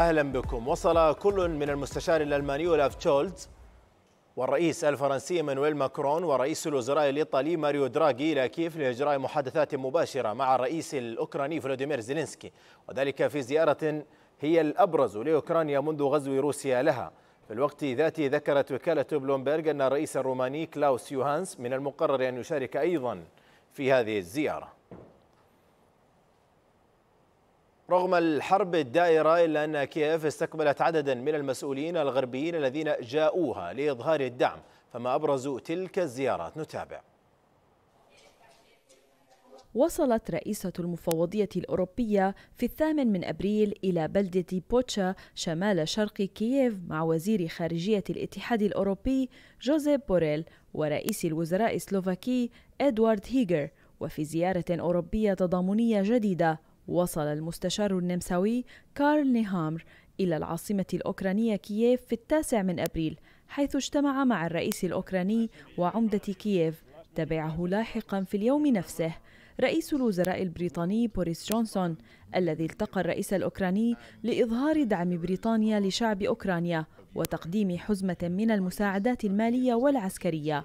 أهلا بكم وصل كل من المستشار الألماني أولاف تشولز والرئيس الفرنسي مانويل ماكرون ورئيس الوزراء الإيطالي ماريو دراغي إلى كييف لإجراء محادثات مباشرة مع الرئيس الأوكراني فلوديمير زيلينسكي وذلك في زيارة هي الأبرز لأوكرانيا منذ غزو روسيا لها في الوقت ذاته ذكرت وكالة بلومبرغ أن الرئيس الروماني كلاوس يوهانس من المقرر أن يشارك أيضا في هذه الزيارة رغم الحرب الدائرة إلا أن كييف استقبلت عددا من المسؤولين الغربيين الذين جاءوها لإظهار الدعم فما أبرز تلك الزيارات نتابع وصلت رئيسة المفوضية الأوروبية في الثامن من أبريل إلى بلدة بوتشا شمال شرق كييف مع وزير خارجية الاتحاد الأوروبي جوزيف بوريل ورئيس الوزراء السلوفاكي إدوارد هيجر وفي زيارة أوروبية تضامنية جديدة وصل المستشار النمساوي كارل نيهامر إلى العاصمة الأوكرانية كييف في التاسع من أبريل حيث اجتمع مع الرئيس الأوكراني وعمدة كييف تبعه لاحقا في اليوم نفسه رئيس الوزراء البريطاني بوريس جونسون الذي التقى الرئيس الأوكراني لإظهار دعم بريطانيا لشعب أوكرانيا وتقديم حزمة من المساعدات المالية والعسكرية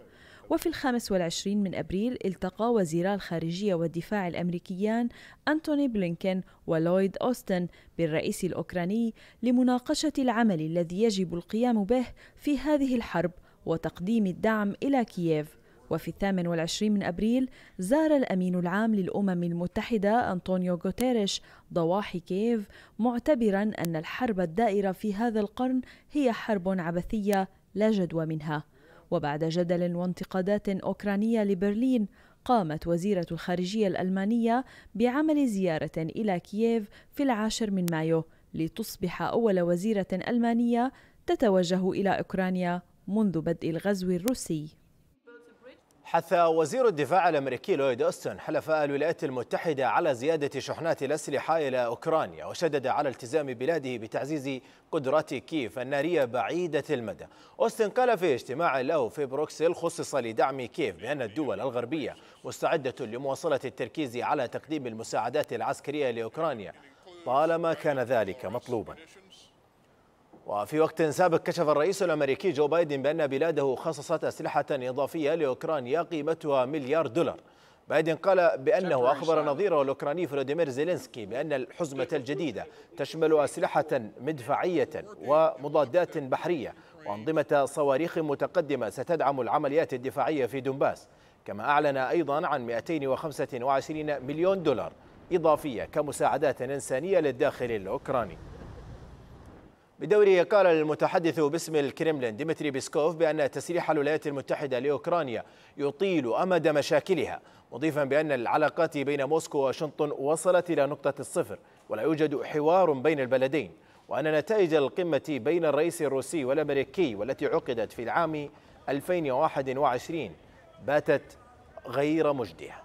وفي الخامس والعشرين من أبريل التقى وزيرا الخارجية والدفاع الأمريكيان أنتوني بلينكين ولويد أوستن بالرئيس الأوكراني لمناقشة العمل الذي يجب القيام به في هذه الحرب وتقديم الدعم إلى كييف وفي الثامن والعشرين من أبريل زار الأمين العام للأمم المتحدة أنطونيو غوتيريش ضواحي كييف معتبرا أن الحرب الدائرة في هذا القرن هي حرب عبثية لا جدوى منها وبعد جدل وانتقادات أوكرانية لبرلين قامت وزيرة الخارجية الألمانية بعمل زيارة إلى كييف في العاشر من مايو لتصبح أول وزيرة ألمانية تتوجه إلى أوكرانيا منذ بدء الغزو الروسي حث وزير الدفاع الامريكي لويد اوستن حلفاء الولايات المتحده على زياده شحنات الاسلحه الى اوكرانيا وشدد على التزام بلاده بتعزيز قدرات كييف الناريه بعيده المدى. اوستن قال في اجتماع له في بروكسل خصص لدعم كييف بان الدول الغربيه مستعده لمواصله التركيز على تقديم المساعدات العسكريه لاوكرانيا طالما كان ذلك مطلوبا. وفي وقت سابق كشف الرئيس الأمريكي جو بايدن بأن بلاده خصصت أسلحة إضافية لأوكرانيا قيمتها مليار دولار بايدن قال بأنه أخبر نظيره الأوكراني فلاديمير زيلينسكي بأن الحزمة الجديدة تشمل أسلحة مدفعية ومضادات بحرية وأنظمة صواريخ متقدمة ستدعم العمليات الدفاعية في دونباس. كما أعلن أيضا عن 225 مليون دولار إضافية كمساعدات إنسانية للداخل الأوكراني بدوره قال المتحدث باسم الكرملين ديمتري بيسكوف بأن تسريح الولايات المتحدة لأوكرانيا يطيل أمد مشاكلها مضيفا بأن العلاقات بين موسكو وواشنطن وصلت إلى نقطة الصفر ولا يوجد حوار بين البلدين وأن نتائج القمة بين الرئيس الروسي والأمريكي والتي عقدت في العام 2021 باتت غير مجدية